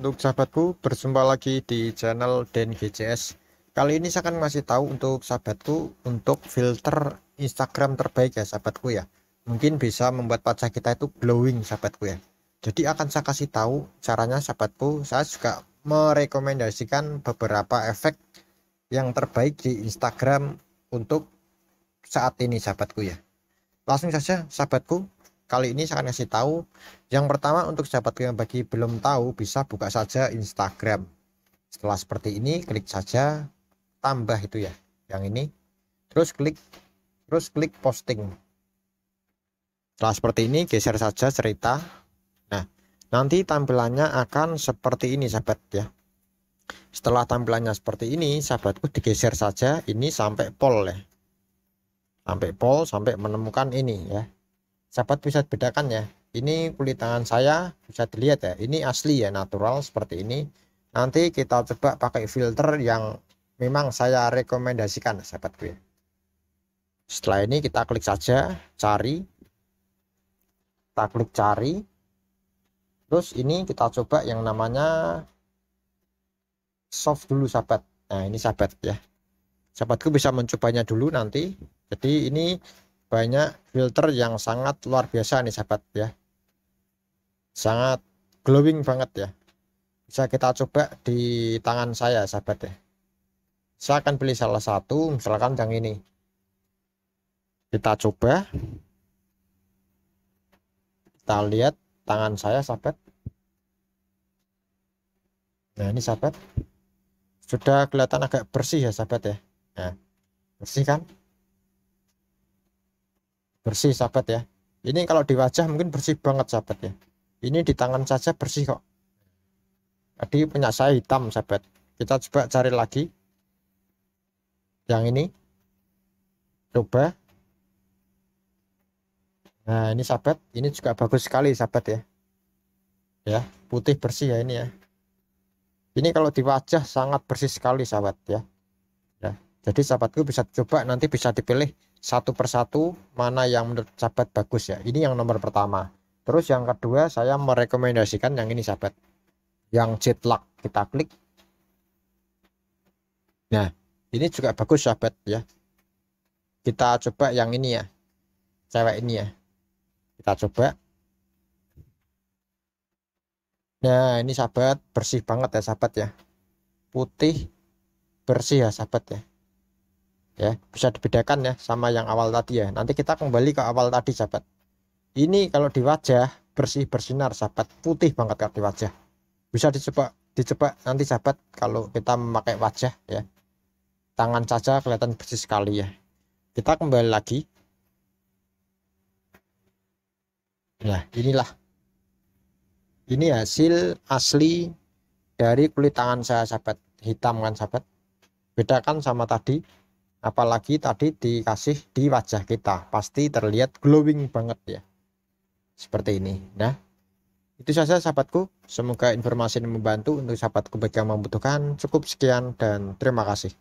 Untuk sahabatku, berjumpa lagi di channel Den GCS. Kali ini saya akan masih tahu untuk sahabatku untuk filter Instagram terbaik ya sahabatku ya. Mungkin bisa membuat wajah kita itu glowing sahabatku ya. Jadi akan saya kasih tahu caranya sahabatku. Saya juga merekomendasikan beberapa efek yang terbaik di Instagram untuk saat ini sahabatku ya. Langsung saja sahabatku, Kali ini saya akan kasih tahu. Yang pertama untuk sahabat yang bagi belum tahu bisa buka saja Instagram. Setelah seperti ini klik saja tambah itu ya, yang ini. Terus klik terus klik posting. Setelah seperti ini geser saja cerita. Nah, nanti tampilannya akan seperti ini sahabat ya. Setelah tampilannya seperti ini, sahabatku digeser saja ini sampai pol ya. Sampai pol sampai menemukan ini ya sahabat bisa bedakan ya ini kulit tangan saya bisa dilihat ya ini asli ya natural seperti ini nanti kita coba pakai filter yang memang saya rekomendasikan sahabat gue ya. setelah ini kita klik saja cari kita klik cari terus ini kita coba yang namanya soft dulu sahabat nah ini sahabat ya sahabatku bisa mencobanya dulu nanti jadi ini banyak filter yang sangat luar biasa nih sahabat ya sangat glowing banget ya bisa kita coba di tangan saya sahabat ya saya akan beli salah satu misalkan yang ini kita coba kita lihat tangan saya sahabat nah ini sahabat sudah kelihatan agak bersih ya sahabat ya nah, bersih kan bersih sahabat ya ini kalau di wajah mungkin bersih banget sahabat ya ini di tangan saja bersih kok tadi punya saya hitam sahabat kita coba cari lagi yang ini coba nah ini sahabat ini juga bagus sekali sahabat ya ya putih bersih ya ini ya ini kalau di wajah sangat bersih sekali sahabat ya jadi sahabatku bisa coba nanti bisa dipilih satu persatu mana yang menurut sahabat bagus ya ini yang nomor pertama terus yang kedua saya merekomendasikan yang ini sahabat yang jet lag kita klik nah ini juga bagus sahabat ya kita coba yang ini ya cewek ini ya kita coba nah ini sahabat bersih banget ya sahabat ya putih bersih ya sahabat ya ya bisa dibedakan ya sama yang awal tadi ya nanti kita kembali ke awal tadi sahabat ini kalau di wajah bersih bersinar sahabat putih banget kalau di wajah bisa dicoba dicoba nanti sahabat kalau kita memakai wajah ya tangan saja kelihatan bersih sekali ya kita kembali lagi nah inilah ini hasil asli dari kulit tangan saya sahabat hitam kan sahabat bedakan sama tadi apalagi tadi dikasih di wajah kita pasti terlihat glowing banget ya seperti ini nah itu saja sahabatku semoga informasi ini membantu untuk sahabatku bagi yang membutuhkan cukup sekian dan terima kasih